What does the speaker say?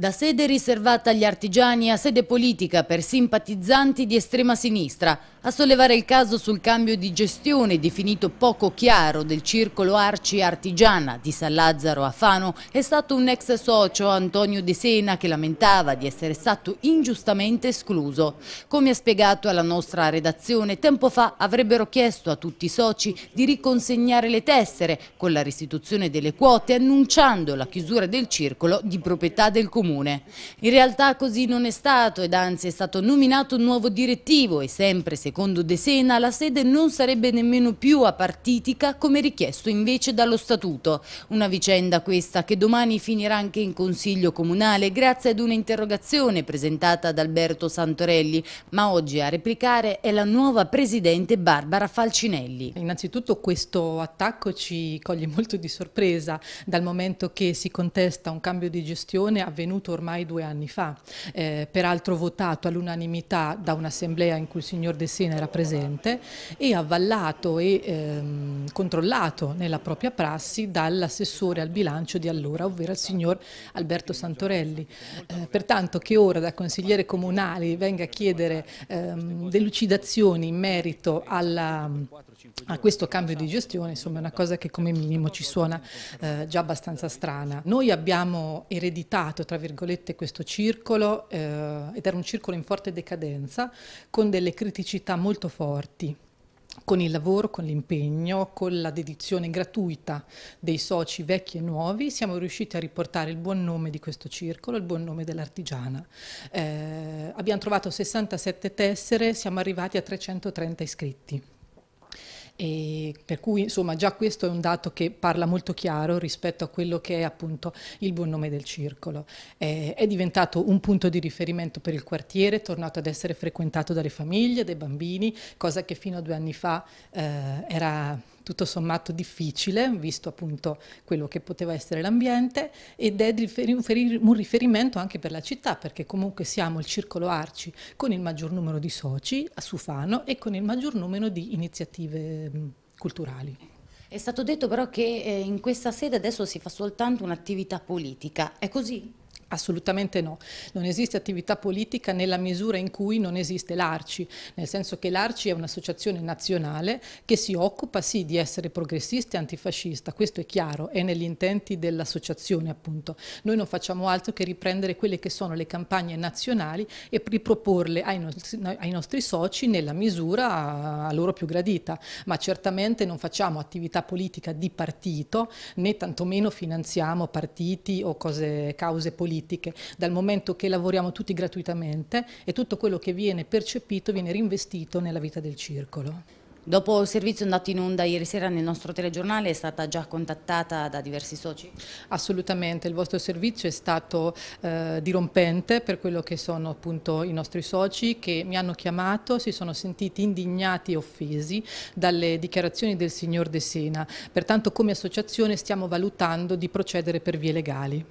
Da sede riservata agli artigiani a sede politica per simpatizzanti di estrema sinistra, a sollevare il caso sul cambio di gestione definito poco chiaro del circolo Arci Artigiana di San Lazzaro a Fano è stato un ex socio Antonio De Sena che lamentava di essere stato ingiustamente escluso. Come ha spiegato alla nostra redazione, tempo fa avrebbero chiesto a tutti i soci di riconsegnare le tessere con la restituzione delle quote annunciando la chiusura del circolo di proprietà del comune comune. In realtà così non è stato ed anzi è stato nominato un nuovo direttivo e sempre secondo De Sena la sede non sarebbe nemmeno più a partitica come richiesto invece dallo statuto. Una vicenda questa che domani finirà anche in Consiglio Comunale grazie ad un'interrogazione presentata da Alberto Santorelli, ma oggi a replicare è la nuova Presidente Barbara Falcinelli. Innanzitutto questo attacco ci coglie molto di sorpresa dal momento che si contesta un cambio di gestione avvenuto avvenuto ormai due anni fa, eh, peraltro votato all'unanimità da un'assemblea in cui il signor De Sena era presente e avvallato e ehm, controllato nella propria prassi dall'assessore al bilancio di allora, ovvero il signor Alberto Santorelli. Eh, pertanto che ora da consigliere comunale venga a chiedere ehm, delucidazioni in merito alla a questo cambio di gestione, insomma è una cosa che come minimo ci suona eh, già abbastanza strana. Noi abbiamo ereditato, tra virgolette, questo circolo eh, ed era un circolo in forte decadenza con delle criticità molto forti con il lavoro, con l'impegno, con la dedizione gratuita dei soci vecchi e nuovi, siamo riusciti a riportare il buon nome di questo circolo, il buon nome dell'artigiana. Eh, abbiamo trovato 67 tessere, siamo arrivati a 330 iscritti. E per cui insomma già questo è un dato che parla molto chiaro rispetto a quello che è appunto il buon nome del circolo. Eh, è diventato un punto di riferimento per il quartiere, è tornato ad essere frequentato dalle famiglie, dai bambini, cosa che fino a due anni fa eh, era tutto sommato difficile, visto appunto quello che poteva essere l'ambiente, ed è un riferimento anche per la città, perché comunque siamo il circolo Arci con il maggior numero di soci a Sufano e con il maggior numero di iniziative culturali. È stato detto però che eh, in questa sede adesso si fa soltanto un'attività politica, è così? Assolutamente no, non esiste attività politica nella misura in cui non esiste l'ARCI, nel senso che l'ARCI è un'associazione nazionale che si occupa sì di essere progressista e antifascista, questo è chiaro, è negli intenti dell'associazione appunto. Noi non facciamo altro che riprendere quelle che sono le campagne nazionali e riproporle ai nostri, ai nostri soci nella misura a loro più gradita, ma certamente non facciamo attività politica di partito né tantomeno finanziamo partiti o cose, cause politiche politiche, dal momento che lavoriamo tutti gratuitamente e tutto quello che viene percepito viene reinvestito nella vita del circolo. Dopo il servizio andato in onda ieri sera nel nostro telegiornale è stata già contattata da diversi soci? Assolutamente, il vostro servizio è stato eh, dirompente per quello che sono appunto i nostri soci che mi hanno chiamato, si sono sentiti indignati e offesi dalle dichiarazioni del signor De Sena. Pertanto come associazione stiamo valutando di procedere per vie legali.